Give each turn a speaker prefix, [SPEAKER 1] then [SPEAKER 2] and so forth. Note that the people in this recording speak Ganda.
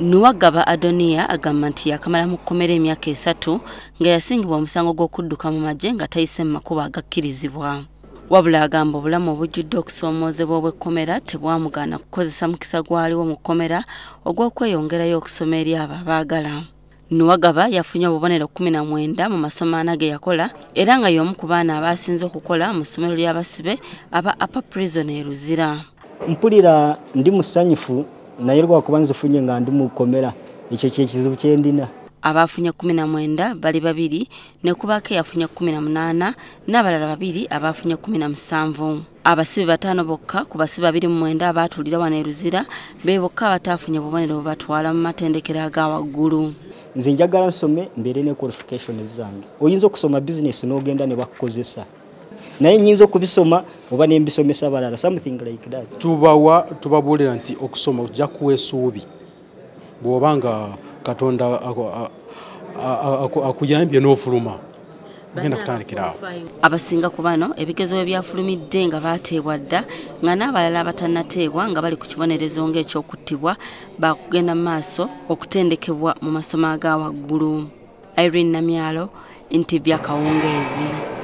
[SPEAKER 1] nuwagaba adoniya agamba nti yakamala mu kukomera emyaka esatu nga yasingibwa omusango gw'okudduka mu magye nga tayise mu makubo agakkirizibwa wabula agamba obulamu obujjudde okusoomoozebwa obwekkomera tebwamugaana kukozesa mukisa gwaliwo mu kkomera ogw'okweyongerayo okusoma eri abo abaagala nuwagaba yafunye obubonero 19 mu masomaana ge yakola era nga y'omu ku baana abasinze okukola mu ssomero ly'abasibe aba apa prizon eruzira
[SPEAKER 2] mpulira ndi musanyufu naye lwakuba nzifunye nga ndi mu kkomera ekyo kyekizibu kye ndina
[SPEAKER 1] abaafunye 19 bali babiri ne kubaako eyafunye 18 n'abalala babiri abaafunye 17 abasibe batano bokka ku babiri 29 abaatulira abatulira eruzira be bokka abataafunye bubonero bubatwala mu matendekero ga
[SPEAKER 2] nze njagala nsome mbeere ne qualification zange oyinza okusoma bizinesi n'ogenda ne bakozesa naye nyinza okubisoma oba nembisomesa abalala something like that tubawa tubabuulira nti okusoma ojja kuwa essuubi bw'oba nga katonda akuyambye n'ofuluma
[SPEAKER 1] abasinga ku bano ebigezo ebyafulumidde nga baateebwa dda nga n'abalala abatannateebwa nga bali ku kibonerezo ng'ekyokuttibwa bakugenda mu maaso okutendekebwa mu masomo aga waggulu irene namyalo ntv akawungeezi